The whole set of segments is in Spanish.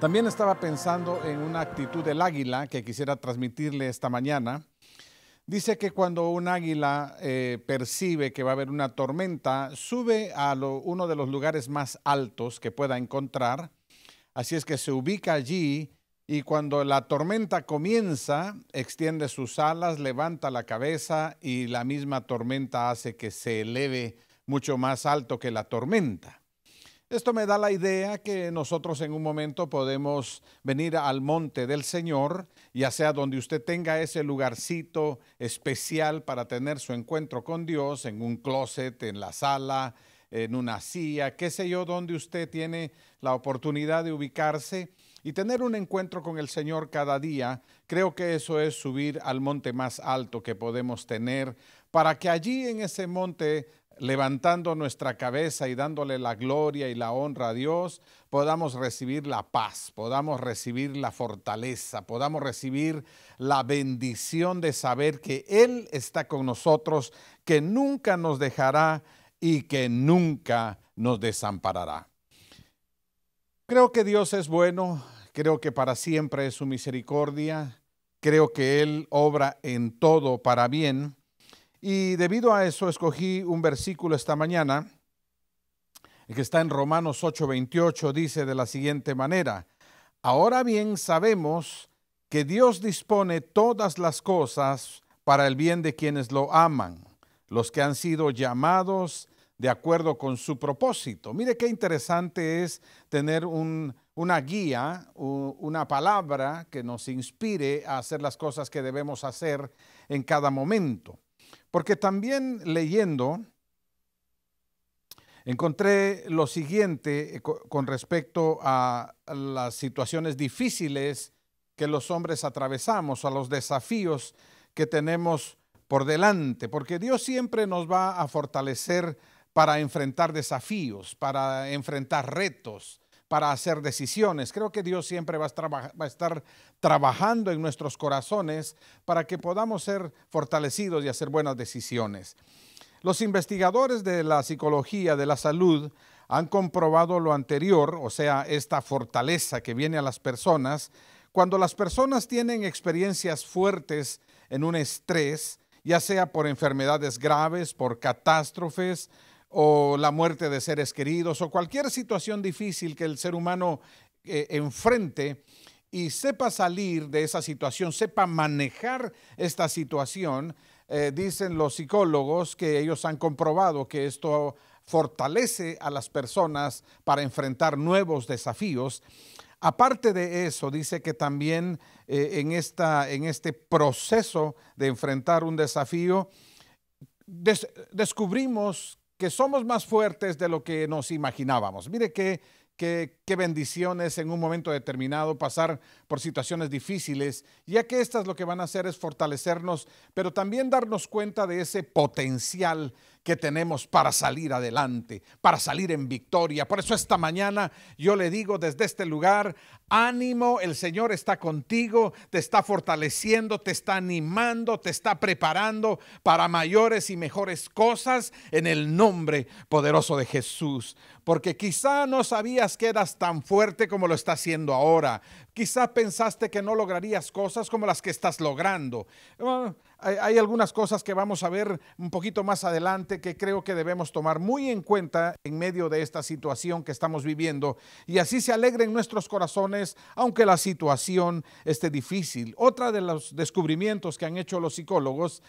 También estaba pensando en una actitud del águila que quisiera transmitirle esta mañana. Dice que cuando un águila eh, percibe que va a haber una tormenta, sube a uno de los lugares más altos que pueda encontrar. Así es que se ubica allí y cuando la tormenta comienza, extiende sus alas, levanta la cabeza y la misma tormenta hace que se eleve mucho más alto que la tormenta. Esto me da la idea que nosotros en un momento podemos venir al monte del Señor, ya sea donde usted tenga ese lugarcito especial para tener su encuentro con Dios, en un closet, en la sala, en una silla, qué sé yo, donde usted tiene la oportunidad de ubicarse y tener un encuentro con el Señor cada día. Creo que eso es subir al monte más alto que podemos tener para que allí en ese monte levantando nuestra cabeza y dándole la gloria y la honra a Dios, podamos recibir la paz, podamos recibir la fortaleza, podamos recibir la bendición de saber que Él está con nosotros, que nunca nos dejará y que nunca nos desamparará. Creo que Dios es bueno, creo que para siempre es su misericordia, creo que Él obra en todo para bien y debido a eso escogí un versículo esta mañana, que está en Romanos 8:28, dice de la siguiente manera, ahora bien sabemos que Dios dispone todas las cosas para el bien de quienes lo aman, los que han sido llamados de acuerdo con su propósito. Mire qué interesante es tener una guía, una palabra que nos inspire a hacer las cosas que debemos hacer en cada momento. Porque también leyendo, encontré lo siguiente eh, con respecto a las situaciones difíciles que los hombres atravesamos, a los desafíos que tenemos por delante, porque Dios siempre nos va a fortalecer para enfrentar desafíos, para enfrentar retos, para hacer decisiones. Creo que Dios siempre va a, estar, trabajando en nuestros corazones para que podamos ser fortalecidos y hacer buenas decisiones. Los investigadores de la psicología de la salud han comprobado lo anterior, o sea, esta fortaleza que viene a las personas cuando las personas tienen experiencias fuertes en un estrés, ya sea por enfermedades graves, por catástrofes, o la muerte de seres queridos o cualquier situación difícil que el ser humano eh, enfrente y sepa salir de esa situación, sepa manejar esta situación, eh, dicen los psicólogos que ellos han comprobado que esto fortalece a las personas para enfrentar nuevos desafíos. Aparte de eso, dice que también eh, en, esta, en este proceso de enfrentar un desafío, descubrimos que somos más fuertes de lo que nos imaginábamos. Mire qué, qué, bendición es en un momento determinado pasar por situaciones difíciles, ya que estas lo que van a hacer es fortalecernos, pero también darnos cuenta de ese potencial que tenemos para salir adelante, para salir en victoria. Por eso esta mañana yo le digo desde este lugar, ánimo, el Señor está contigo, te está fortaleciendo, te está animando, te está preparando para mayores y mejores cosas en el nombre poderoso de Jesús. Porque quizá no sabías que eras tan fuerte como lo está haciendo ahora. Quizá pensaste que no lograrías cosas como las que estás logrando. Ah, hay, algunas cosas que vamos a ver un poquito más adelante que creo que debemos tomar muy en cuenta en medio de esta situación que estamos viviendo y así se alegren nuestros corazones aunque la situación esté difícil. Otra de los descubrimientos que han hecho los psicólogos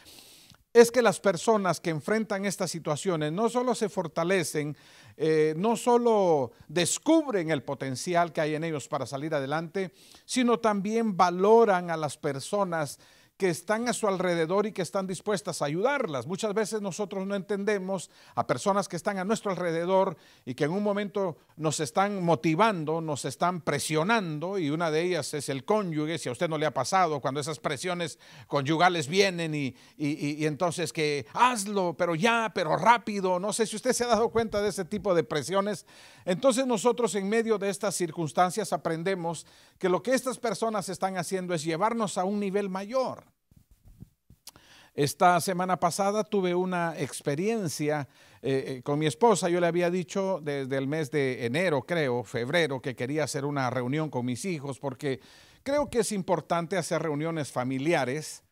es que las personas que enfrentan estas situaciones no solo se fortalecen, eh, no solo descubren el potencial que hay en ellos para salir adelante, sino también valoran a las personas que están a su alrededor y que están dispuestas a ayudarlas. Muchas veces nosotros no entendemos a personas que están a nuestro alrededor y que en un momento nos están motivando, nos están presionando y una de ellas es el cónyuge, si a usted no le ha pasado, cuando esas presiones conyugales vienen y, entonces que hazlo, pero ya, pero rápido, no sé si usted se ha dado cuenta de ese tipo de presiones, entonces nosotros en medio de estas circunstancias aprendemos que lo que estas personas están haciendo es llevarnos a un nivel mayor. Esta semana pasada tuve una experiencia eh, eh, con mi esposa yo le había dicho desde el mes de enero, creo, febrero, que quería hacer una reunión con mis hijos porque creo que es importante hacer reuniones familiares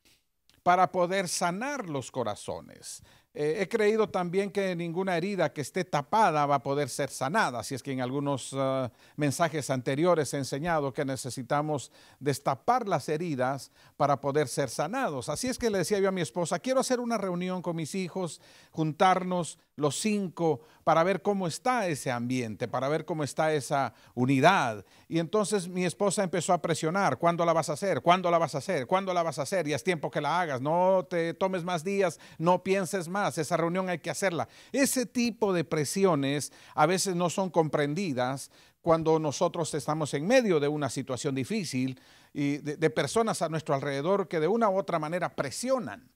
para poder sanar los corazones. Eh, he creído también que ninguna herida que esté tapada va a poder ser sanada, si es que en algunos ah, mensajes anteriores he enseñado que necesitamos destapar las heridas para poder ser sanados. Así es que le decía yo a mi esposa, quiero hacer una reunión con mis hijos, juntarnos los cinco para ver cómo está ese ambiente, para ver cómo está esa unidad. Y entonces mi esposa empezó a presionar, ¿cuándo la vas a hacer? ¿Cuándo la vas a hacer? ¿Cuándo la vas a hacer? Ya es tiempo que la hagas, no te tomes más días, no pienses más, esa reunión hay que hacerla. Ese tipo de presiones a veces no son comprendidas cuando nosotros estamos en medio de una situación difícil y de personas a nuestro alrededor que de una u otra manera presionan.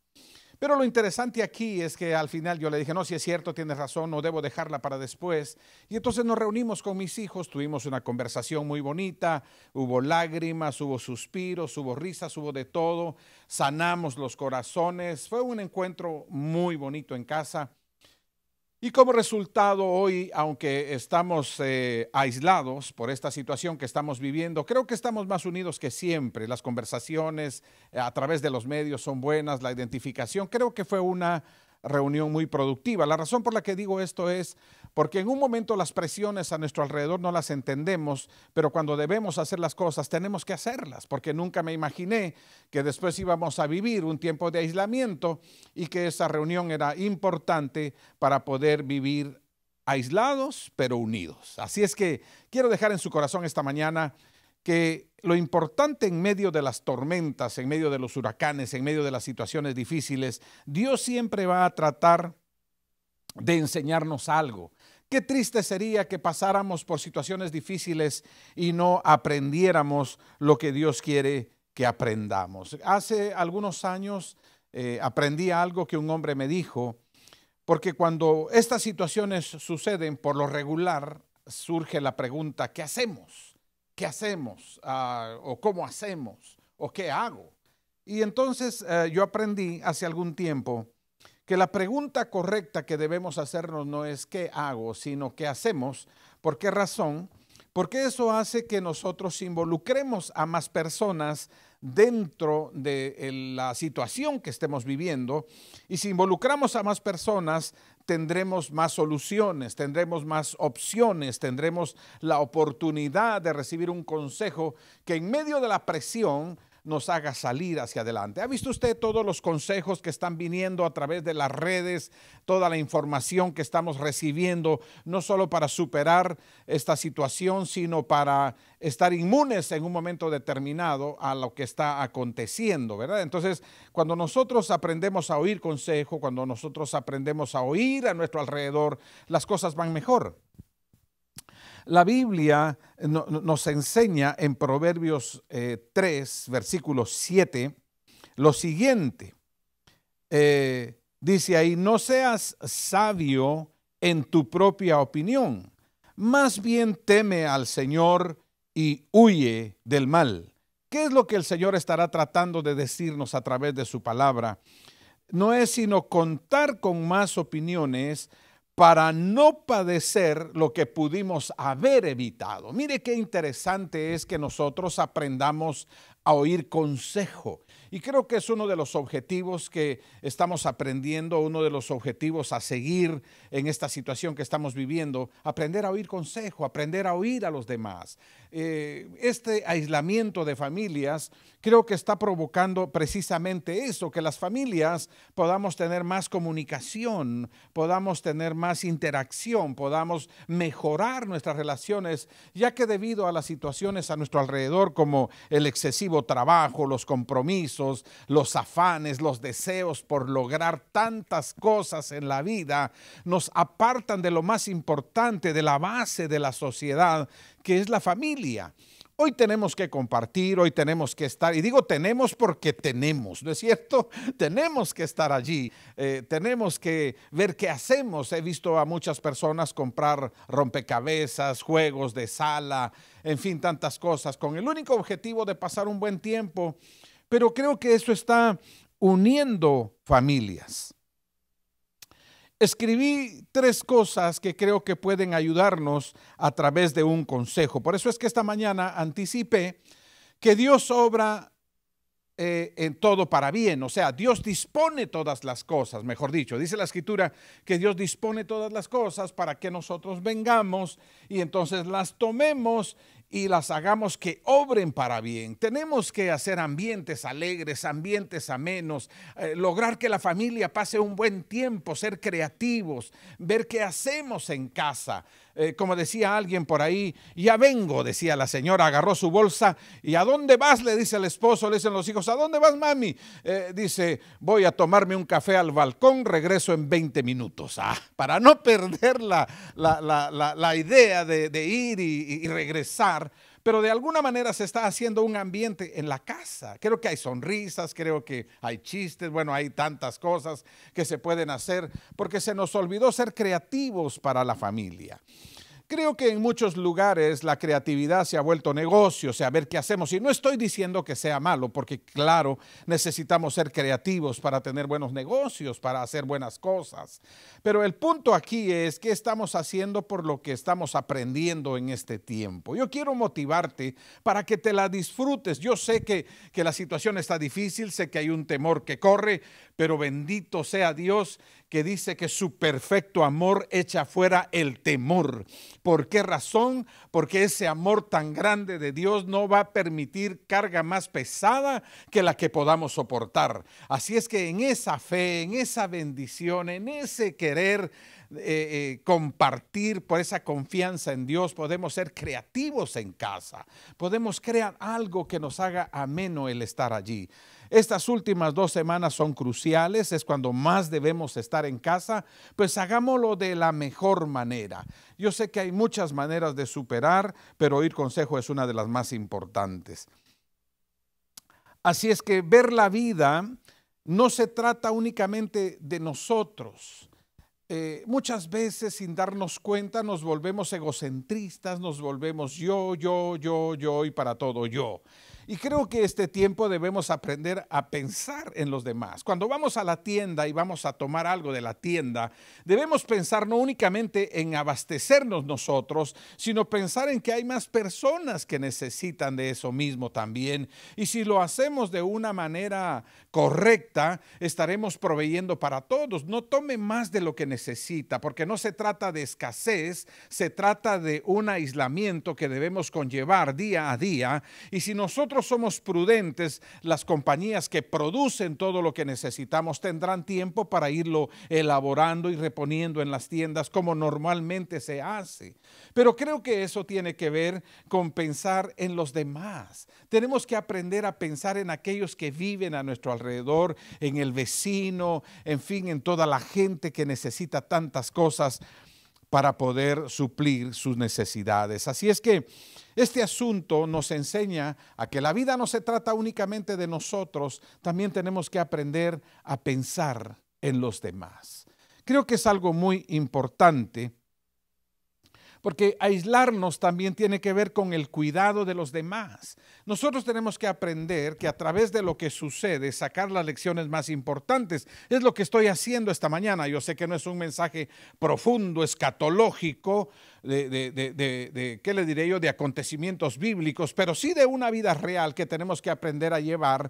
Pero lo interesante aquí es que al final yo le dije, no, si es cierto, tienes razón, no debo dejarla para después. Y entonces nos reunimos con mis hijos, tuvimos una conversación muy bonita, hubo lágrimas, hubo suspiros, hubo risas, hubo de todo, sanamos los corazones, fue un encuentro muy bonito en casa. Y como resultado hoy, aunque estamos eh, aislados por esta situación que estamos viviendo, creo que estamos más unidos que siempre. Las conversaciones eh, a través de los medios son buenas, la identificación, creo que fue una reunión muy productiva. La razón por la que digo esto es porque en un momento las presiones a nuestro alrededor no las entendemos, pero cuando debemos hacer las cosas tenemos que hacerlas, porque nunca me imaginé que después íbamos a vivir un tiempo de aislamiento y que esa reunión era importante para poder vivir aislados pero unidos. Así es que quiero dejar en su corazón esta mañana que lo importante en medio de las tormentas, en medio de los huracanes, en medio de las situaciones difíciles, Dios siempre va a tratar de enseñarnos algo. Qué triste sería que pasáramos por situaciones difíciles y no aprendiéramos lo que Dios quiere que aprendamos. Hace algunos años eh, aprendí algo que un hombre me dijo, porque cuando estas situaciones suceden, por lo regular surge la pregunta, ¿qué hacemos? ¿Qué hacemos? Ah, ¿O cómo hacemos? ¿O qué hago? Y entonces eh, yo aprendí hace algún tiempo que la pregunta correcta que debemos hacernos no es qué hago, sino qué hacemos, por qué razón, porque eso hace que nosotros involucremos a más personas dentro de la situación que estemos viviendo y si involucramos a más personas tendremos más soluciones, tendremos más opciones, tendremos la oportunidad de recibir un consejo que en medio de la presión nos haga salir hacia adelante. ¿Ha visto usted todos los consejos que están viniendo a través de las redes, toda la información que estamos recibiendo, no solo para superar esta situación, sino para estar inmunes en un momento determinado a lo que está aconteciendo, ¿verdad? Entonces, cuando nosotros aprendemos a oír consejo, cuando nosotros aprendemos a oír a nuestro alrededor, las cosas van mejor. La Biblia eh, nos enseña en Proverbios 3, eh, versículo 7, lo siguiente. Eh, dice ahí, no seas sabio en tu propia opinión, más bien teme al Señor y huye del mal. ¿Qué es lo que el Señor estará tratando de decirnos a través de su palabra? No es sino contar con más opiniones para no padecer lo que pudimos haber evitado. Mire qué interesante es que nosotros aprendamos a oír consejo y creo que es uno de los objetivos que estamos aprendiendo, uno de los objetivos a seguir en esta situación que estamos viviendo, aprender a oír consejo, aprender a oír a los demás. Eh, este aislamiento de familias creo que está provocando precisamente eso, que las familias podamos tener más comunicación, podamos tener más interacción, podamos mejorar nuestras relaciones, ya que debido a las situaciones a nuestro alrededor, como el excesivo trabajo, los compromisos, los afanes, los deseos por lograr tantas cosas en la vida nos apartan de lo más importante, de la base de la sociedad, que es la familia. Hoy tenemos que compartir, hoy tenemos que estar, y digo tenemos porque tenemos, ¿no es cierto? Tenemos que estar allí, eh, tenemos que ver qué hacemos. He visto a muchas personas comprar rompecabezas, juegos de sala, en fin, tantas cosas, con el único objetivo de pasar un buen tiempo pero creo que eso está uniendo familias. Escribí tres cosas que creo que pueden ayudarnos a través de un consejo. Por eso es que esta mañana anticipé que Dios obra eh, en todo para bien, o sea, Dios dispone todas las cosas, mejor dicho, dice la escritura que Dios dispone todas las cosas para que nosotros vengamos y entonces las tomemos y las hagamos que obren para bien. Tenemos que hacer ambientes alegres, ambientes amenos, eh, lograr que la familia pase un buen tiempo, ser creativos, ver qué hacemos en casa. Eh, como decía alguien por ahí, ya vengo, decía la señora, agarró su bolsa y ¿a dónde vas? le dice el esposo, le dicen los hijos, ¿a dónde vas, mami? Eh, dice, voy a tomarme un café al balcón, regreso en 20 minutos. Ah, para no perder la, idea de, ir y regresar, pero de alguna manera se está haciendo un ambiente en la casa. Creo que hay sonrisas, creo que hay chistes, bueno, hay tantas cosas que se pueden hacer porque se nos olvidó ser creativos para la familia. Creo que en muchos lugares la creatividad se ha vuelto negocio, o sea, a ver qué hacemos. Y no estoy diciendo que sea malo, porque claro, necesitamos ser creativos para tener buenos negocios, para hacer buenas cosas. Pero el punto aquí es qué estamos haciendo por lo que estamos aprendiendo en este tiempo. Yo quiero motivarte para que te la disfrutes. Yo sé que, que la situación está difícil, sé que hay un temor que corre, pero bendito sea Dios que dice que su perfecto amor echa fuera el temor. ¿Por qué razón? Porque ese amor tan grande de Dios no va a permitir carga más pesada que la que podamos soportar. Así es que en esa fe, en esa bendición, en ese querer eh, eh, compartir por esa confianza en Dios, podemos ser creativos en casa, podemos crear algo que nos haga ameno el estar allí. Estas últimas dos semanas son cruciales, es cuando más debemos estar en casa, pues hagámoslo de la mejor manera. Yo sé que hay muchas maneras de superar, pero oír consejo es una de las más importantes. Así es que ver la vida no se trata únicamente de nosotros. Eh, muchas veces sin darnos cuenta nos volvemos egocentristas, nos volvemos yo, yo, yo, yo y para todo yo. Y creo que este tiempo debemos aprender a pensar en los demás. Cuando vamos a la tienda y vamos a tomar algo de la tienda, debemos pensar no únicamente en abastecernos nosotros, sino pensar en que hay más personas que necesitan de eso mismo también. Y si lo hacemos de una manera correcta, estaremos proveyendo para todos. No tome más de lo que necesita, porque no se trata de escasez, se trata de un aislamiento que debemos conllevar día a día. Y si nosotros somos prudentes, las compañías que producen todo lo que necesitamos tendrán tiempo para irlo elaborando y reponiendo en las tiendas como normalmente se hace. Pero creo que eso tiene que ver con pensar en los demás. Tenemos que aprender a pensar en aquellos que viven a nuestro alrededor, en el vecino, en fin, en toda la gente que necesita tantas cosas para poder suplir sus necesidades. Así es que este asunto nos enseña a que la vida no se trata únicamente de nosotros, también tenemos que aprender a pensar en los demás. Creo que es algo muy importante porque aislarnos también tiene que ver con el cuidado de los demás, nosotros tenemos que aprender que a través de lo que sucede, sacar las lecciones más importantes. Es lo que estoy haciendo esta mañana. Yo sé que no es un mensaje profundo, escatológico, de, ¿qué le diré yo?, de acontecimientos bíblicos, pero sí de una vida real que tenemos que aprender a llevar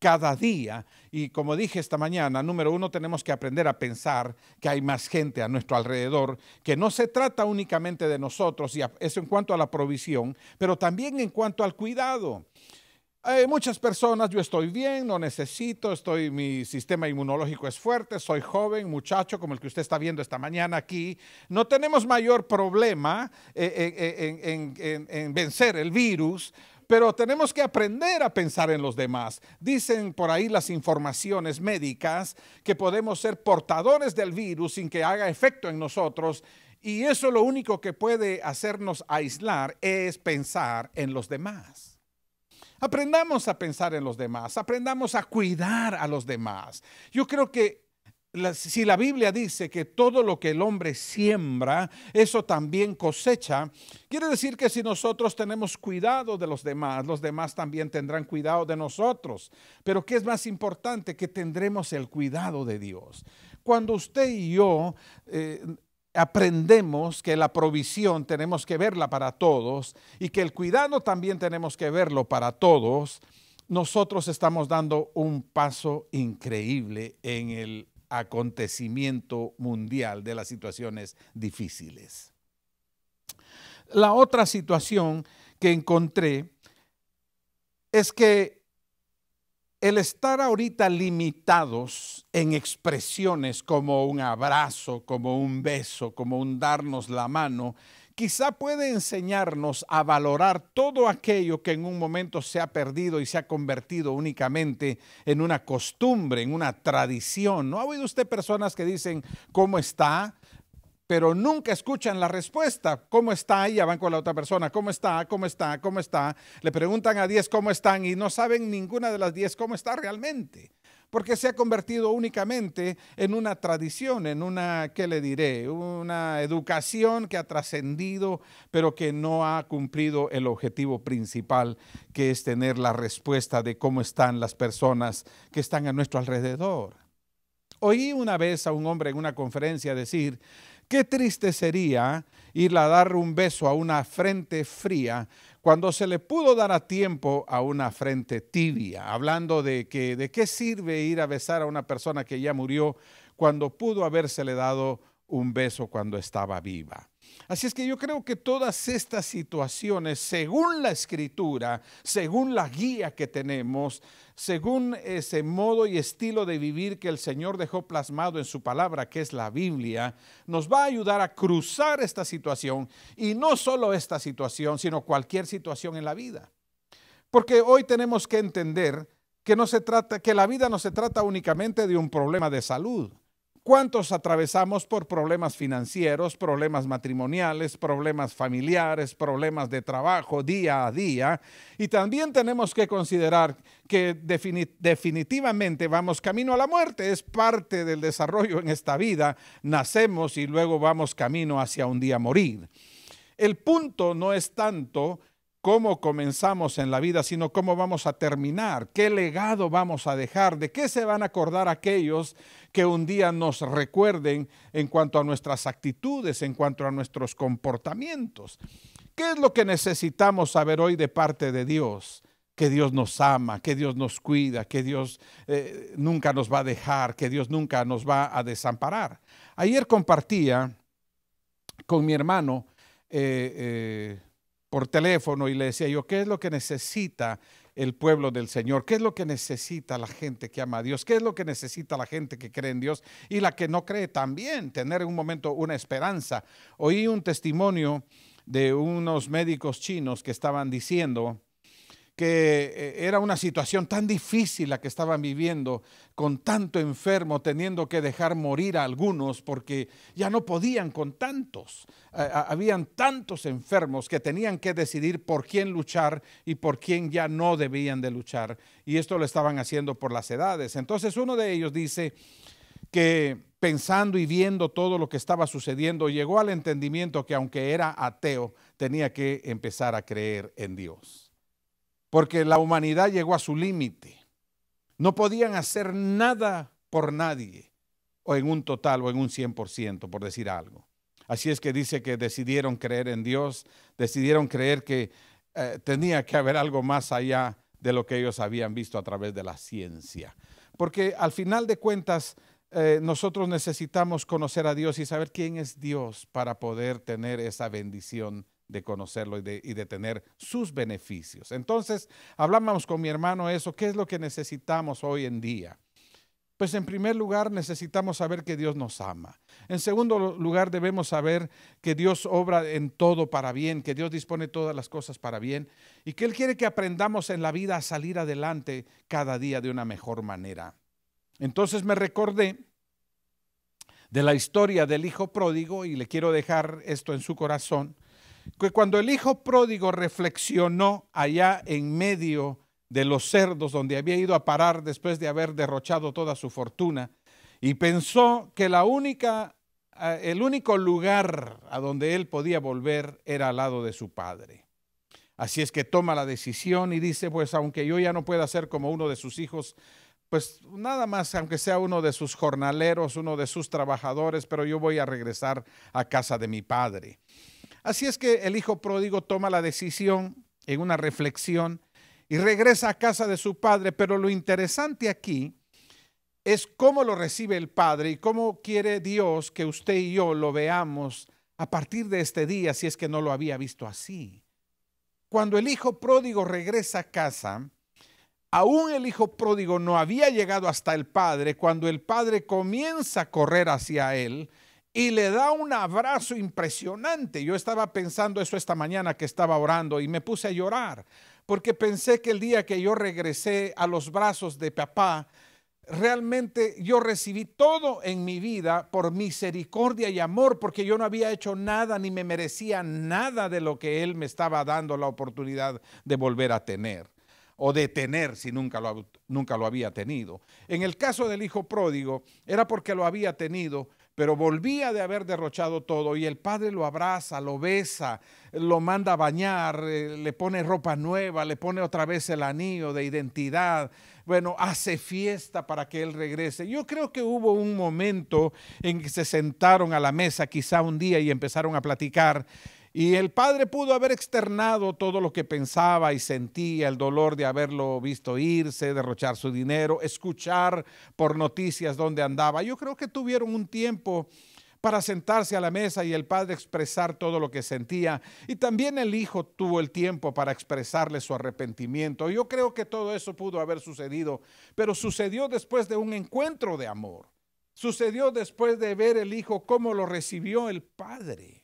cada día. Y como dije esta mañana, número uno, tenemos que aprender a pensar que hay más gente a nuestro alrededor, que no se trata únicamente de nosotros, y eso en cuanto a la provisión, pero también en cuanto al cuidado. Hay muchas personas, yo estoy bien, no necesito, estoy, mi sistema inmunológico es fuerte, soy joven, muchacho, como el que usted está viendo esta mañana aquí. No tenemos mayor problema eh, eh, eh, en, en vencer el virus, pero tenemos que aprender a pensar en los demás. Dicen por ahí las informaciones médicas que podemos ser portadores del virus sin que haga efecto en nosotros. Y eso lo único que puede hacernos aislar es pensar en los demás. Aprendamos a pensar en los demás, aprendamos a cuidar a los demás. Yo creo que si la Biblia dice que todo lo que el hombre siembra, eso también cosecha, quiere decir que si nosotros tenemos cuidado de los demás, los demás también tendrán cuidado de nosotros. Pero ¿qué es más importante? Que tendremos el cuidado de Dios. Cuando usted y yo eh, aprendemos que la provisión tenemos que verla para todos y que el cuidado también tenemos que verlo para todos, nosotros estamos dando un paso increíble en el acontecimiento mundial de las situaciones difíciles. La otra situación que encontré es que el estar ahorita limitados en expresiones como un abrazo, como un beso, como un darnos la mano, quizá puede enseñarnos a valorar todo aquello que en un momento se ha perdido y se ha convertido únicamente en una costumbre, en una tradición. ¿No ha oído usted personas que dicen, ¿cómo está? pero nunca escuchan la respuesta. ¿Cómo está? Y ya van con la otra persona. ¿Cómo está? ¿Cómo está? ¿Cómo está? Le preguntan a 10 cómo están y no saben ninguna de las 10 cómo está realmente. Porque se ha convertido únicamente en una tradición, en una, ¿qué le diré? Una educación que ha trascendido, pero que no ha cumplido el objetivo principal, que es tener la respuesta de cómo están las personas que están a nuestro alrededor. Oí una vez a un hombre en una conferencia decir Qué triste sería ir a dar un beso a una frente fría cuando se le pudo dar a tiempo a una frente tibia, hablando de que de qué sirve ir a besar a una persona que ya murió cuando pudo habérsele dado un beso cuando estaba viva. Así es que yo creo que todas estas situaciones, según la escritura, según la guía que tenemos, según ese modo y estilo de vivir que el Señor dejó plasmado en su palabra, que es la Biblia, nos va a ayudar a cruzar esta situación y no solo esta situación, sino cualquier situación en la vida. Porque hoy tenemos que entender que no se que la vida no se trata únicamente de un problema de salud. ¿Cuántos atravesamos por problemas financieros, problemas matrimoniales, problemas familiares, problemas de trabajo día a día? Y también tenemos que considerar que definitivamente vamos camino a la muerte, es parte del desarrollo en esta vida, nacemos y luego vamos camino hacia un día morir. El punto no es tanto cómo comenzamos en la vida, sino cómo vamos a terminar, qué legado vamos a dejar, de qué se van a acordar aquellos que un día nos recuerden en cuanto a nuestras actitudes, en cuanto a nuestros comportamientos. ¿Qué es lo que necesitamos saber hoy de parte de Dios? que Dios nos ama, que Dios nos cuida, que Dios eh, nunca nos va a dejar, que Dios nunca nos va a desamparar. Ayer compartía con mi hermano eh, eh, por teléfono y le decía yo, ¿qué es lo que necesita el pueblo del Señor? ¿Qué es lo que necesita la gente que ama a Dios? ¿Qué es lo que necesita la gente que cree en Dios y la que no cree también? Tener en un momento una esperanza. Oí un testimonio de unos médicos chinos que estaban diciendo que eh, era una situación tan difícil la que estaban viviendo, con tanto enfermo, teniendo que dejar morir a algunos porque ya no podían con tantos. habían tantos enfermos que tenían que decidir por quién luchar y por quién ya no debían de luchar. Y esto lo estaban haciendo por las edades. Entonces uno de ellos dice que pensando y viendo todo lo que estaba sucediendo, llegó al entendimiento que aunque era ateo, tenía que empezar a creer en Dios porque la humanidad llegó a su límite. No podían hacer nada por nadie, o en un total, o en un 100%, por decir algo. Así es que dice que decidieron creer en Dios, decidieron creer que eh, tenía que haber algo más allá de lo que ellos habían visto a través de la ciencia. Porque al final de cuentas, eh, nosotros necesitamos conocer a Dios y saber quién es Dios para poder tener esa bendición de conocerlo y de, tener sus beneficios. Entonces, hablábamos con mi hermano eso, ¿qué es lo que necesitamos hoy en día? Pues en primer lugar necesitamos saber que Dios nos ama. En segundo lugar debemos saber que Dios obra en todo para bien, que Dios dispone todas las cosas para bien y que Él quiere que aprendamos en la vida a salir adelante cada día de una mejor manera. Entonces me recordé de la historia del hijo pródigo y le quiero dejar esto en su corazón cuando el hijo pródigo reflexionó allá en medio de los cerdos donde había ido a parar después de haber derrochado toda su fortuna y pensó que la única eh, el único lugar a donde él podía volver era al lado de su padre. Así es que toma la decisión y dice, pues aunque yo ya no pueda ser como uno de sus hijos, pues nada más, aunque sea uno de sus jornaleros, uno de sus trabajadores, pero yo voy a regresar a casa de mi padre. Así es que el hijo pródigo toma la decisión en una reflexión y regresa a casa de su padre, pero lo interesante aquí es cómo lo recibe el padre y cómo quiere Dios que usted y yo lo veamos a partir de este día, si es que no lo había visto así. Cuando el hijo pródigo regresa a casa, aún el hijo pródigo no había llegado hasta el padre, cuando el padre comienza a correr hacia él, y le da un abrazo impresionante. Yo estaba pensando eso esta mañana que estaba orando y me puse a llorar porque pensé que el día que yo regresé a los brazos de papá, realmente yo recibí todo en mi vida por misericordia y amor, porque yo no había hecho nada ni me merecía nada de lo que él me estaba dando la oportunidad de volver a tener o de tener si nunca lo, nunca lo había tenido. En el caso del hijo pródigo, era porque lo había tenido, pero volvía de haber derrochado todo y el padre lo abraza, lo besa, lo manda a bañar, eh, le pone ropa nueva, le pone otra vez el anillo de identidad. Bueno, hace fiesta para que él regrese. Yo creo que hubo un momento en que se sentaron a la mesa, quizá un día, y empezaron a platicar. Y el padre pudo haber externado todo lo que pensaba y sentía, el dolor de haberlo visto irse, derrochar su dinero, escuchar por noticias dónde andaba. Yo creo que tuvieron un tiempo para sentarse a la mesa y el padre expresar todo lo que sentía. Y también el hijo tuvo el tiempo para expresarle su arrepentimiento. Yo creo que todo eso pudo haber sucedido, pero sucedió después de un encuentro de amor. Sucedió después de ver el hijo cómo lo recibió el padre.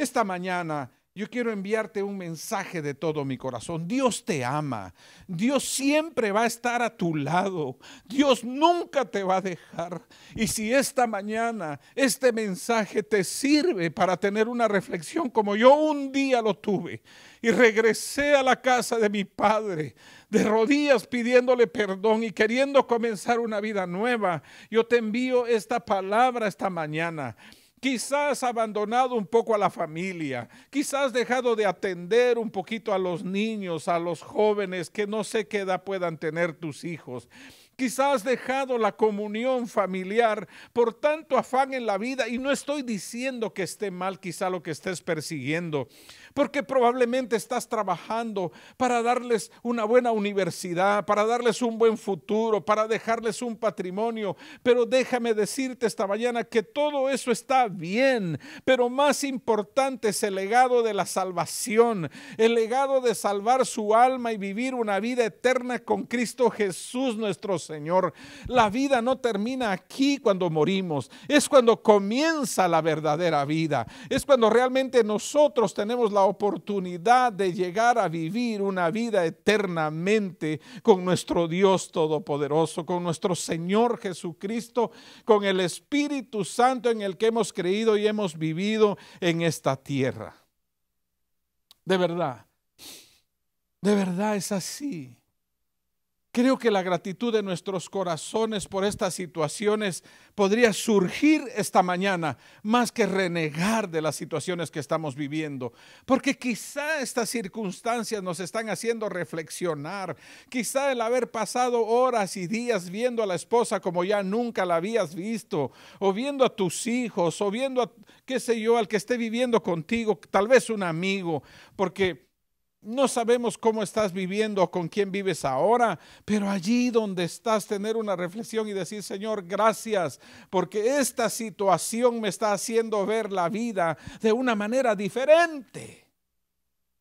Esta mañana yo quiero enviarte un mensaje de todo mi corazón. Dios te ama. Dios siempre va a estar a tu lado. Dios nunca te va a dejar. Y si esta mañana este mensaje te sirve para tener una reflexión como yo un día lo tuve y regresé a la casa de mi padre de rodillas pidiéndole perdón y queriendo comenzar una vida nueva, yo te envío esta palabra esta mañana quizás abandonado un poco a la familia, quizás dejado de atender un poquito a los niños, a los jóvenes, que no sé qué edad puedan tener tus hijos. Quizás dejado la comunión familiar por tanto afán en la vida y no estoy diciendo que esté mal quizá lo que estés persiguiendo, porque probablemente estás trabajando para darles una buena universidad, para darles un buen futuro, para dejarles un patrimonio, pero déjame decirte esta mañana que todo eso está bien, pero más importante es el legado de la salvación, el legado de salvar su alma y vivir una vida eterna con Cristo Jesús nuestro Señor. La vida no termina aquí cuando morimos, es cuando comienza la verdadera vida, es cuando realmente nosotros tenemos la oportunidad de llegar a vivir una vida eternamente con nuestro Dios Todopoderoso, con nuestro Señor Jesucristo, con el Espíritu Santo en el que hemos creído y hemos vivido en esta tierra. De verdad, de verdad es así. Creo que la gratitud de nuestros corazones por estas situaciones podría surgir esta mañana más que renegar de las situaciones que estamos viviendo, porque quizá estas circunstancias nos están haciendo reflexionar, quizá el haber pasado horas y días viendo a la esposa como ya nunca la habías visto, o viendo a tus hijos, o viendo a, qué sé yo, al que esté viviendo contigo, tal vez un amigo, porque no sabemos cómo estás viviendo o con quién vives ahora, pero allí donde estás tener una reflexión y decir, Señor, gracias, porque esta situación me está haciendo ver la vida de una manera diferente.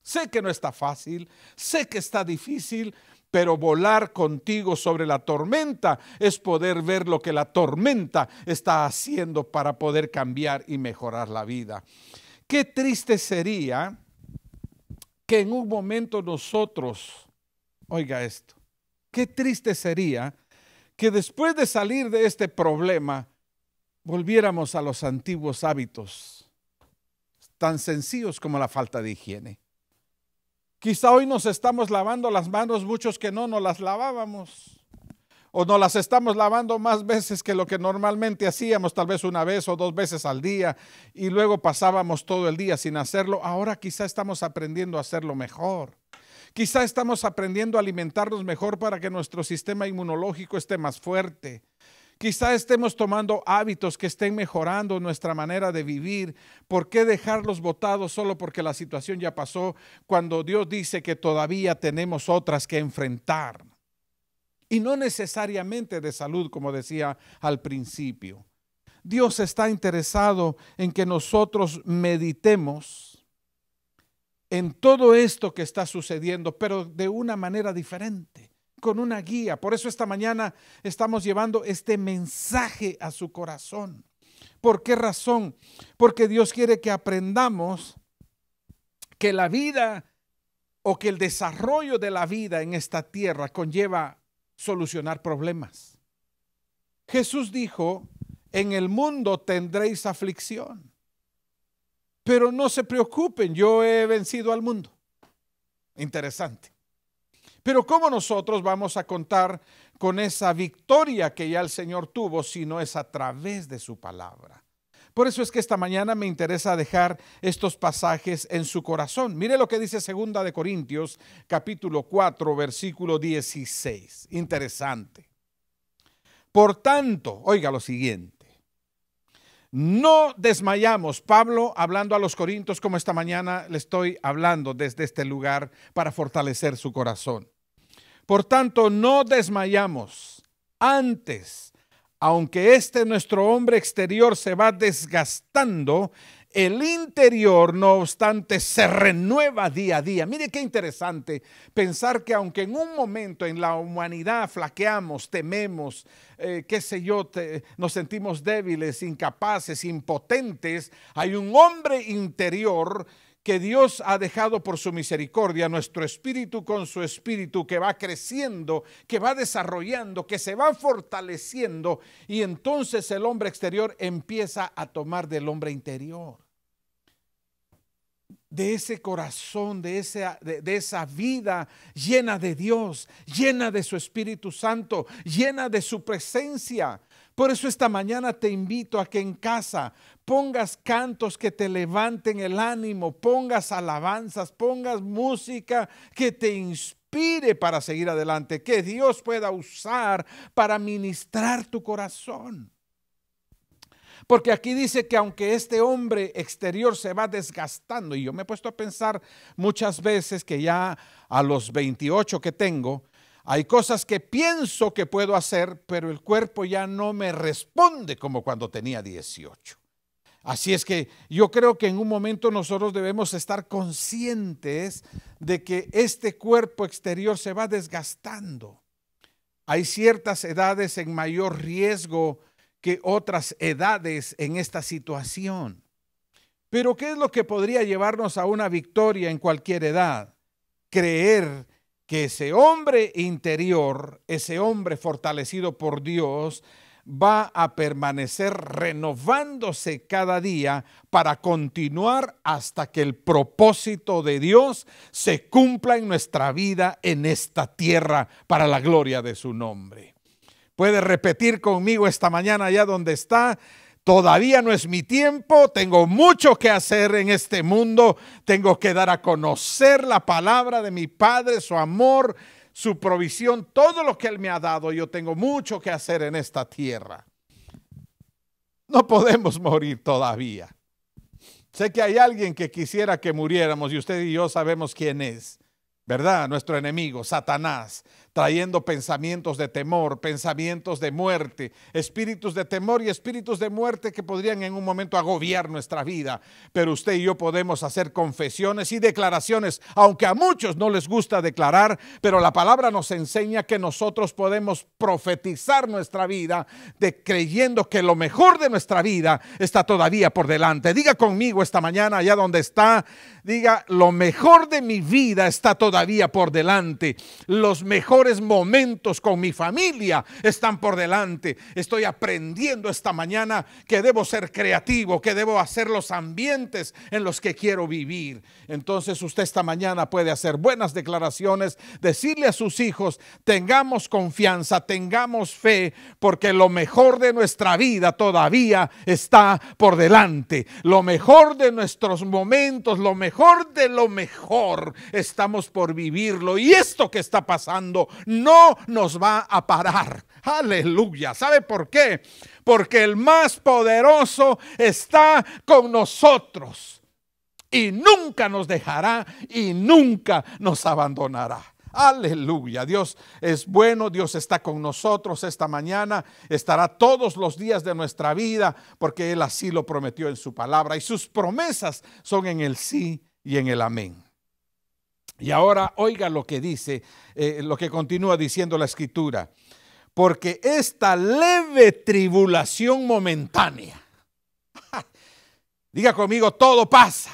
Sé que no está fácil, sé que está difícil, pero volar contigo sobre la tormenta es poder ver lo que la tormenta está haciendo para poder cambiar y mejorar la vida. Qué triste sería que en un momento nosotros, oiga esto, qué triste sería que después de salir de este problema, volviéramos a los antiguos hábitos, tan sencillos como la falta de higiene. Quizá hoy nos estamos lavando las manos muchos que no nos las lavábamos o nos las estamos lavando más veces que lo que normalmente hacíamos, tal vez una vez o dos veces al día, y luego pasábamos todo el día sin hacerlo. Ahora quizá estamos aprendiendo a hacerlo mejor. Quizá estamos aprendiendo a alimentarnos mejor para que nuestro sistema inmunológico esté más fuerte. Quizá estemos tomando hábitos que estén mejorando nuestra manera de vivir. ¿Por qué dejarlos botados solo porque la situación ya pasó cuando Dios dice que todavía tenemos otras que enfrentar? y no necesariamente de salud, como decía al principio. Dios está interesado en que nosotros meditemos en todo esto que está sucediendo, pero de una manera diferente, con una guía. Por eso esta mañana estamos llevando este mensaje a su corazón. ¿Por qué razón? Porque Dios quiere que aprendamos que la vida o que el desarrollo de la vida en esta tierra conlleva solucionar problemas. Jesús dijo, en el mundo tendréis aflicción, pero no se preocupen, yo he vencido al mundo. Interesante. Pero ¿cómo nosotros vamos a contar con esa victoria que ya el Señor tuvo si no es a través de su palabra? Por eso es que esta mañana me interesa dejar estos pasajes en su corazón. Mire lo que dice segunda de Corintios capítulo 4 versículo 16. Interesante. Por tanto, oiga lo siguiente. No desmayamos, Pablo hablando a los corintios como esta mañana le estoy hablando desde este lugar para fortalecer su corazón. Por tanto, no desmayamos. Antes aunque este nuestro hombre exterior se va desgastando, el interior, no obstante, se renueva día a día. Mire qué interesante pensar que aunque en un momento en la humanidad flaqueamos, tememos, eh, qué sé yo, nos sentimos débiles, incapaces, impotentes, hay un hombre interior que Dios ha dejado por su misericordia, nuestro espíritu con su espíritu, que va creciendo, que va desarrollando, que se va fortaleciendo, y entonces el hombre exterior empieza a tomar del hombre interior. De ese corazón, de esa, vida llena de Dios, llena de su Espíritu Santo, llena de su presencia por eso esta mañana te invito a que en casa pongas cantos que te levanten el ánimo, pongas alabanzas, pongas música que te inspire para seguir adelante, que Dios pueda usar para ministrar tu corazón. Porque aquí dice que aunque este hombre exterior se va desgastando, y yo me he puesto a pensar muchas veces que ya a los 28 que tengo, hay cosas que pienso que puedo hacer, pero el cuerpo ya no me responde como cuando tenía 18. Así es que yo creo que en un momento nosotros debemos estar conscientes de que este cuerpo exterior se va desgastando. Hay ciertas edades en mayor riesgo que otras edades en esta situación. Pero ¿qué es lo que podría llevarnos a una victoria en cualquier edad? Creer que ese hombre interior, ese hombre fortalecido por Dios, va a permanecer renovándose cada día para continuar hasta que el propósito de Dios se cumpla en nuestra vida en esta tierra para la gloria de su nombre. Puede repetir conmigo esta mañana allá donde está, Todavía no es mi tiempo, tengo mucho que hacer en este mundo, tengo que dar a conocer la palabra de mi Padre, su amor, su provisión, todo lo que Él me ha dado, yo tengo mucho que hacer en esta tierra. No podemos morir todavía. Sé que hay alguien que quisiera que muriéramos y usted y yo sabemos quién es, ¿verdad? Nuestro enemigo, Satanás trayendo pensamientos de temor, pensamientos de muerte, espíritus de temor y espíritus de muerte que podrían en un momento agobiar nuestra vida. Pero usted y yo podemos hacer confesiones y declaraciones, aunque a muchos no les gusta declarar, pero la palabra nos enseña que nosotros podemos profetizar nuestra vida de creyendo que lo mejor de nuestra vida está todavía por delante. Diga conmigo esta mañana allá donde está, diga, lo mejor de mi vida está todavía por delante. Los mejores momentos con mi familia están por delante. Estoy aprendiendo esta mañana que debo ser creativo, que debo hacer los ambientes en los que quiero vivir. Entonces usted esta mañana puede hacer buenas declaraciones, decirle a sus hijos, tengamos confianza, tengamos fe, porque lo mejor de nuestra vida todavía está por delante. Lo mejor de nuestros momentos, lo mejor de lo mejor estamos por vivirlo. Y esto que está pasando no nos va a parar. Aleluya. ¿Sabe por qué? Porque el más poderoso está con nosotros y nunca nos dejará y nunca nos abandonará. Aleluya. Dios es bueno, Dios está con nosotros esta mañana, estará todos los días de nuestra vida, porque Él así lo prometió en su palabra y sus promesas son en el sí y en el amén. Y ahora oiga lo que dice, eh, lo que continúa diciendo la escritura. Porque esta leve tribulación momentánea, diga conmigo, todo pasa.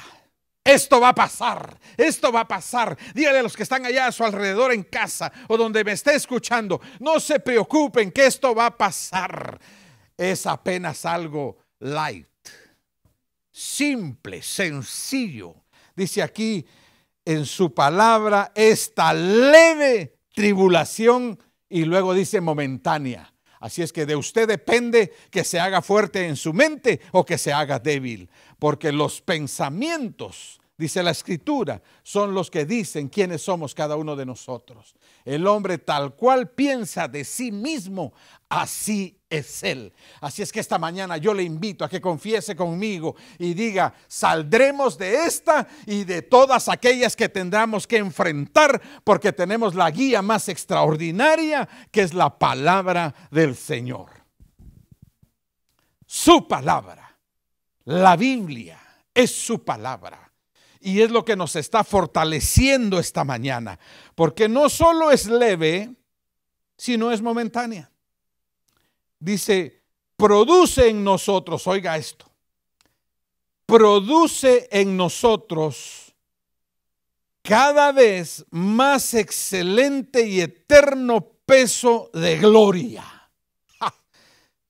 Esto va a pasar, esto va a pasar. Dígale a los que están allá a su alrededor en casa o donde me esté escuchando, no se preocupen que esto va a pasar. Es apenas algo light, simple, sencillo. Dice aquí en su palabra esta leve tribulación y luego dice momentánea. Así es que de usted depende que se haga fuerte en su mente o que se haga débil, porque los pensamientos, dice la escritura, son los que dicen quiénes somos cada uno de nosotros. El hombre tal cual piensa de sí mismo, así es Él. Así es que esta mañana yo le invito a que confiese conmigo y diga, saldremos de esta y de todas aquellas que tendremos que enfrentar porque tenemos la guía más extraordinaria que es la palabra del Señor. Su palabra, la Biblia, es su palabra. Y es lo que nos está fortaleciendo esta mañana, porque no solo es leve, sino es momentánea dice, produce en nosotros, oiga esto, produce en nosotros cada vez más excelente y eterno peso de gloria.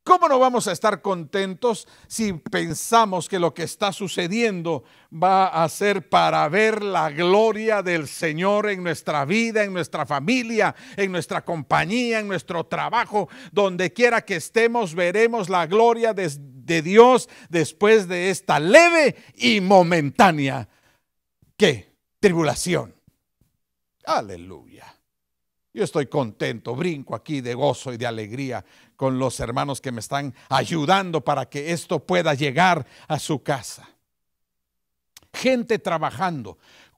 ¿Cómo no vamos a estar contentos si pensamos que lo que está sucediendo va a ser para ver la gloria del Señor en nuestra vida, en nuestra familia, en nuestra compañía, en nuestro trabajo? Donde quiera que estemos, veremos la gloria de, Dios después de esta leve y momentánea ¿qué? tribulación. Aleluya. Yo estoy contento, brinco aquí de gozo y de alegría con los hermanos que me están ayudando para que esto pueda llegar a su casa. Gente trabajando,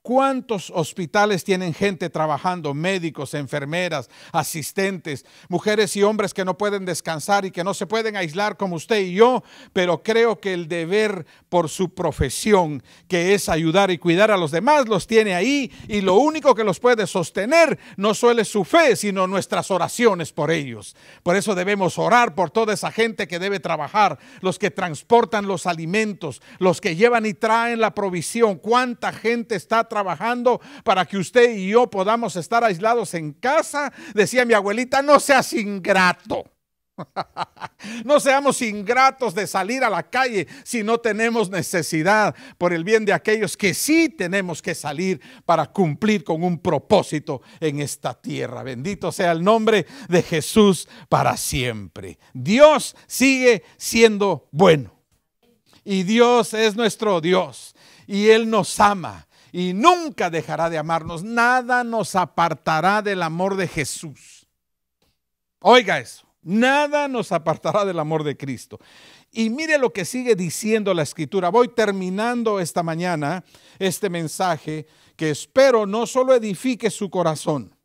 ¿Cuántos hospitales tienen gente trabajando? Médicos, enfermeras, asistentes, mujeres y hombres que no pueden descansar y que no se pueden aislar como usted y yo, pero creo que el deber por su profesión, que es ayudar y cuidar a los demás, los tiene ahí y lo único que los puede sostener no suele su fe, sino nuestras oraciones por ellos. Por eso debemos orar por toda esa gente que debe trabajar, los que transportan los alimentos, los que llevan y traen la provisión. ¿Cuánta gente está trabajando? trabajando para que usted y yo podamos estar aislados en casa. Decía mi abuelita, no seas ingrato. No seamos ingratos de salir a la calle si no tenemos necesidad por el bien de aquellos que sí tenemos que salir para cumplir con un propósito en esta tierra. Bendito sea el nombre de Jesús para siempre. Dios sigue siendo bueno y Dios es nuestro Dios y Él nos ama y nunca dejará de amarnos. Nada nos apartará del amor de Jesús. Oiga eso, nada nos apartará del amor de Cristo. Y mire lo que sigue diciendo la escritura. Voy terminando esta mañana este mensaje que espero no solo edifique su corazón,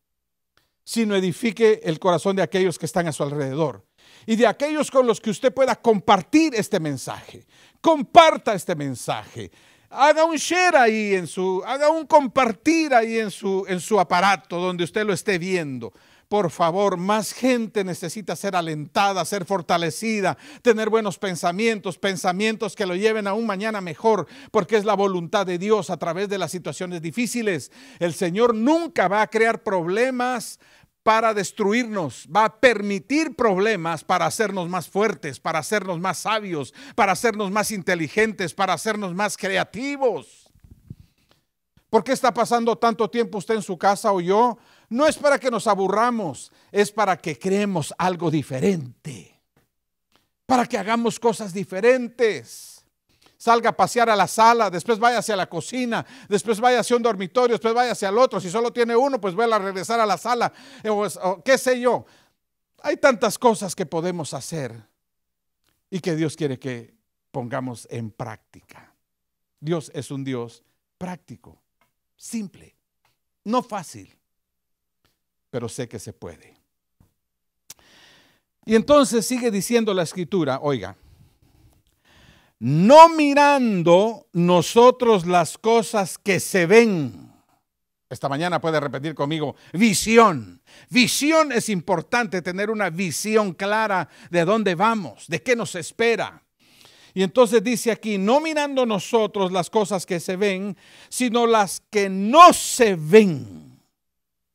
sino edifique el corazón de aquellos que están a su alrededor y de aquellos con los que usted pueda compartir este mensaje. Comparta este mensaje haga un share ahí en su, haga un compartir ahí en su, en su aparato donde usted lo esté viendo. Por favor, más gente necesita ser alentada, ser fortalecida, tener buenos pensamientos, pensamientos que lo lleven a un mañana mejor, porque es la voluntad de Dios a través de las situaciones difíciles. El Señor nunca va a crear problemas para destruirnos, va a permitir problemas para hacernos más fuertes, para hacernos más sabios, para hacernos más inteligentes, para hacernos más creativos. ¿Por qué está pasando tanto tiempo usted en su casa o yo? No es para que nos aburramos, es para que creemos algo diferente, para que hagamos cosas diferentes salga a pasear a la sala, después vaya hacia la cocina, después vaya hacia un dormitorio, después vaya hacia el otro. Si solo tiene uno, pues vuela a regresar a la sala, pues, o qué sé yo. Hay tantas cosas que podemos hacer y que Dios quiere que pongamos en práctica. Dios es un Dios práctico, simple, no fácil, pero sé que se puede. Y entonces sigue diciendo la escritura, oiga, no mirando nosotros las cosas que se ven. Esta mañana puede repetir conmigo, visión. Visión es importante, tener una visión clara de dónde vamos, de qué nos espera. Y entonces dice aquí, no mirando nosotros las cosas que se ven, sino las que no se ven.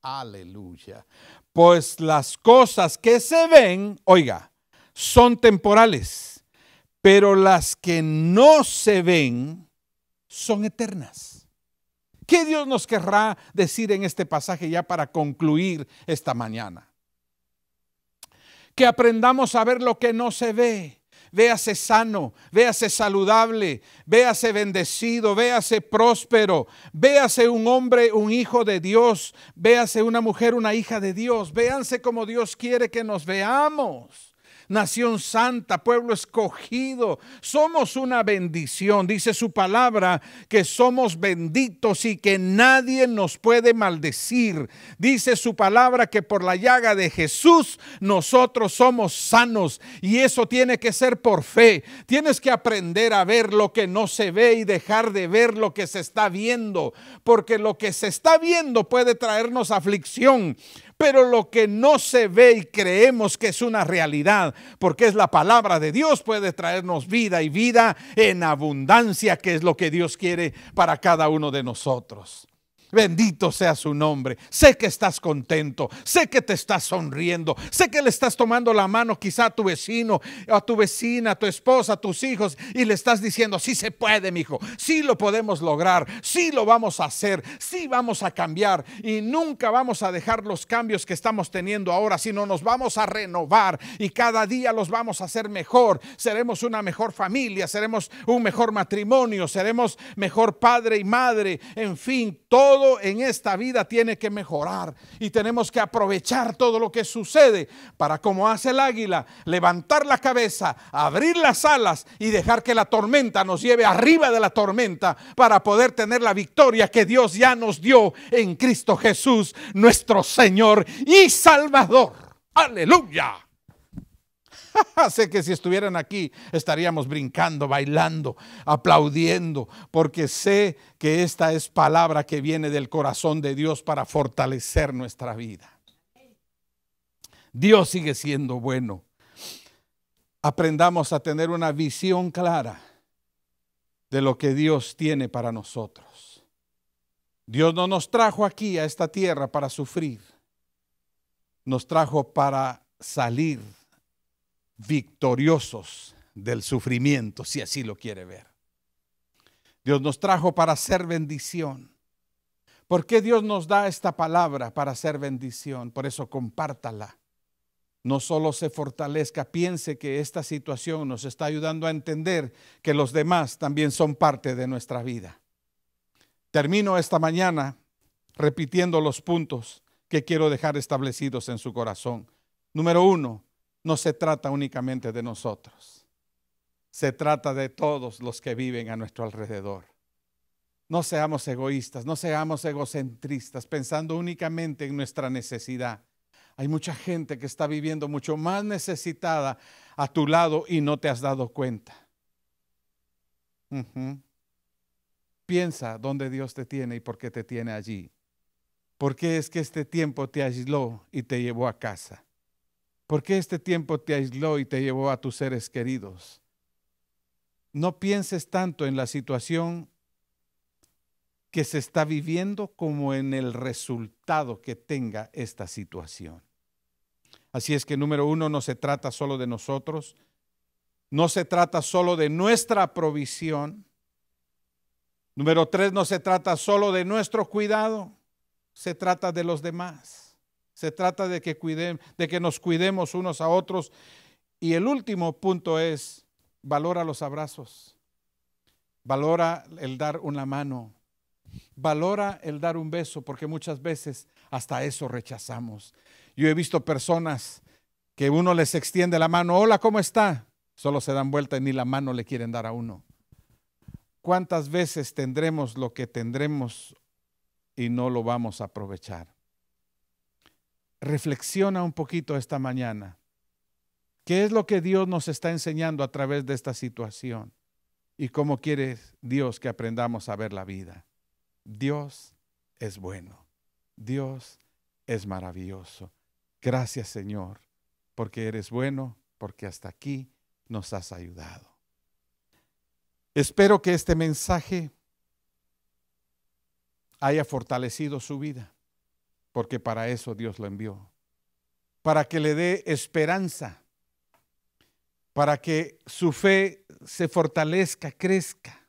Aleluya. Pues las cosas que se ven, oiga, son temporales pero las que no se ven son eternas. ¿Qué Dios nos querrá decir en este pasaje ya para concluir esta mañana? Que aprendamos a ver lo que no se ve. Véase sano, véase saludable, véase bendecido, véase próspero, véase un hombre, un hijo de Dios, véase una mujer, una hija de Dios, véanse como Dios quiere que nos veamos nación santa, pueblo escogido. Somos una bendición, dice su palabra, que somos benditos y que nadie nos puede maldecir. Dice su palabra que por la llaga de Jesús nosotros somos sanos y eso tiene que ser por fe. Tienes que aprender a ver lo que no se ve y dejar de ver lo que se está viendo, porque lo que se está viendo puede traernos aflicción pero lo que no se ve y creemos que es una realidad, porque es la palabra de Dios, puede traernos vida y vida en abundancia, que es lo que Dios quiere para cada uno de nosotros. Bendito sea su nombre. Sé que estás contento, sé que te estás sonriendo, sé que le estás tomando la mano quizá a tu vecino, a tu vecina, a tu esposa, a tus hijos y le estás diciendo, sí se puede, mi hijo, sí lo podemos lograr, sí lo vamos a hacer, sí vamos a cambiar y nunca vamos a dejar los cambios que estamos teniendo ahora, sino nos vamos a renovar y cada día los vamos a hacer mejor. Seremos una mejor familia, seremos un mejor matrimonio, seremos mejor padre y madre, en fin, todo en esta vida tiene que mejorar y tenemos que aprovechar todo lo que sucede para, como hace el águila, levantar la cabeza, abrir las alas y dejar que la tormenta nos lleve arriba de la tormenta para poder tener la victoria que Dios ya nos dio en Cristo Jesús, nuestro Señor y Salvador. Aleluya. sé que si estuvieran aquí estaríamos brincando, bailando, aplaudiendo, porque sé que esta es palabra que viene del corazón de Dios para fortalecer nuestra vida. Dios sigue siendo bueno. Aprendamos a tener una visión clara de lo que Dios tiene para nosotros. Dios no nos trajo aquí a esta tierra para sufrir, nos trajo para salir victoriosos del sufrimiento, si así lo quiere ver. Dios nos trajo para ser bendición. ¿Por qué Dios nos da esta palabra para ser bendición? Por eso compártala. No solo se fortalezca, piense que esta situación nos está ayudando a entender que los demás también son parte de nuestra vida. Termino esta mañana repitiendo los puntos que quiero dejar establecidos en su corazón. Número uno, no se trata únicamente de nosotros. Se trata de todos los que viven a nuestro alrededor. No seamos egoístas, no seamos egocentristas, pensando únicamente en nuestra necesidad. Hay mucha gente que está viviendo mucho más necesitada a tu lado y no te has dado cuenta. Piensa dónde Dios te tiene y por qué te tiene allí. ¿Por qué es que este tiempo te aisló y te llevó a casa? ¿Por qué este tiempo te aisló y te llevó a tus seres queridos? No pienses tanto en la situación que se está viviendo como en el resultado que tenga esta situación. Así es que número uno, no se trata solo de nosotros, no se trata solo de nuestra provisión. Número tres, no se trata solo de nuestro cuidado, se trata de los demás. Se trata de que, de que nos cuidemos unos a otros. Y el último punto es, valora los abrazos, valora el dar una mano, valora el dar un beso, porque muchas veces hasta eso rechazamos. Yo he visto personas que uno les extiende la mano, hola, ¿cómo está? Solo se dan vuelta y ni la mano le quieren dar a uno. ¿Cuántas veces tendremos lo que tendremos y no lo vamos a aprovechar? reflexiona un poquito esta mañana. ¿Qué es lo que Dios nos está enseñando a través de esta situación? ¿Y cómo quiere Dios que aprendamos a ver la vida? Dios es bueno. Dios es maravilloso. Gracias Señor, porque eres bueno, porque hasta aquí nos has ayudado. Espero que este mensaje haya fortalecido su vida porque para eso Dios lo envió, para que le dé esperanza, para que su fe se fortalezca, crezca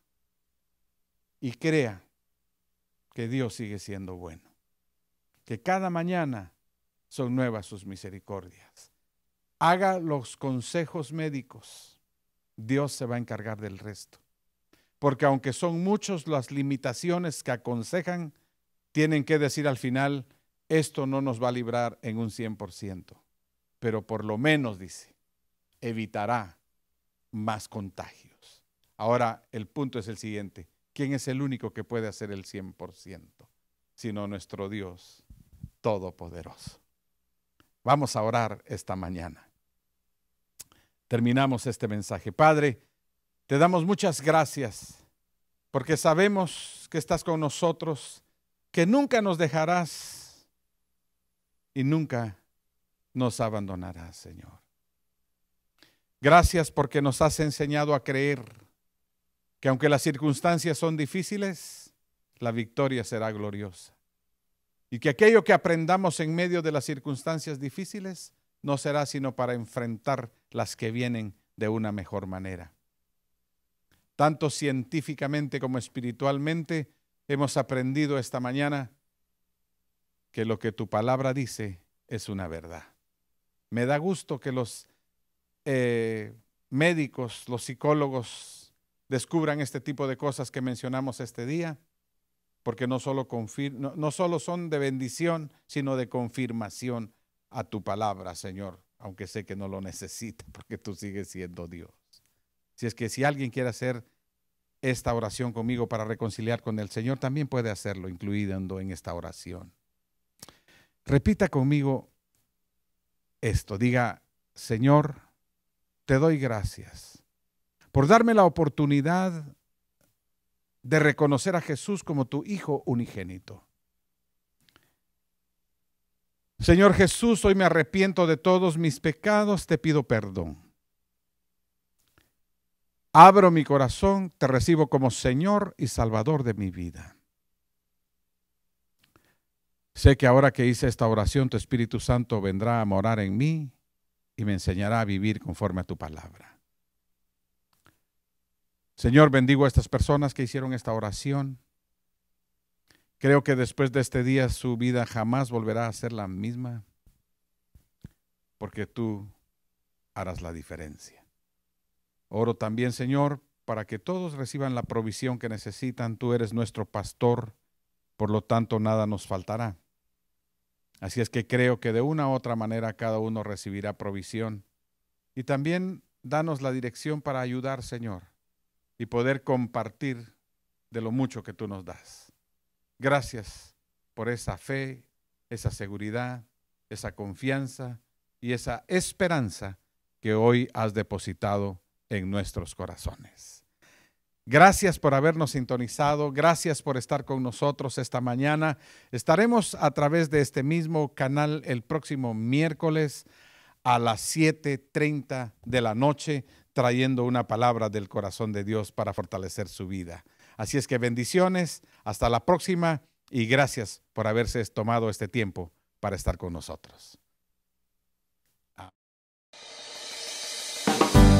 y crea que Dios sigue siendo bueno, que cada mañana son nuevas sus misericordias. Haga los consejos médicos, Dios se va a encargar del resto, porque aunque son muchos las limitaciones que aconsejan, tienen que decir al final, esto no nos va a librar en un 100%, pero por lo menos, dice, evitará más contagios. Ahora, el punto es el siguiente. ¿Quién es el único que puede hacer el 100%? Sino nuestro Dios Todopoderoso. Vamos a orar esta mañana. Terminamos este mensaje. Padre, te damos muchas gracias porque sabemos que estás con nosotros, que nunca nos dejarás y nunca nos abandonará, Señor. Gracias porque nos has enseñado a creer que aunque las circunstancias son difíciles, la victoria será gloriosa. Y que aquello que aprendamos en medio de las circunstancias difíciles no será sino para enfrentar las que vienen de una mejor manera. Tanto científicamente como espiritualmente hemos aprendido esta mañana que lo que tu palabra dice es una verdad. Me da gusto que los eh, médicos, los psicólogos descubran este tipo de cosas que mencionamos este día, porque no solo, no solo son de bendición, sino de confirmación a tu palabra, Señor, aunque sé que no lo necesita, porque tú sigues siendo Dios. Si es que si alguien quiere hacer esta oración conmigo para reconciliar con el Señor, también puede hacerlo, incluido en esta oración. Repita conmigo esto. Diga, Señor, te doy gracias por darme la oportunidad de reconocer a Jesús como tu Hijo unigénito. Señor Jesús, hoy me arrepiento de todos mis pecados, te pido perdón. Abro mi corazón, te recibo como Señor y Salvador de mi vida. Sé que ahora que hice esta oración, tu Espíritu Santo vendrá a morar en mí y me enseñará a vivir conforme a tu palabra. Señor, bendigo a estas personas que hicieron esta oración. Creo que después de este día su vida jamás volverá a ser la misma, porque tú harás la diferencia. Oro también, Señor, para que todos reciban la provisión que necesitan. Tú eres nuestro pastor, por lo tanto nada nos faltará. Así es que creo que de una u otra manera cada uno recibirá provisión. Y también danos la dirección para ayudar, Señor, y poder compartir de lo mucho que tú nos das. Gracias por esa fe, esa seguridad, esa confianza y esa esperanza que hoy has depositado en nuestros corazones. Gracias por habernos sintonizado, gracias por estar con nosotros esta mañana. Estaremos a través de este mismo canal el próximo miércoles a las 7.30 de la noche, trayendo una palabra del corazón de Dios para fortalecer su vida. Así es que bendiciones, hasta la próxima y gracias por haberse tomado este tiempo para estar con nosotros.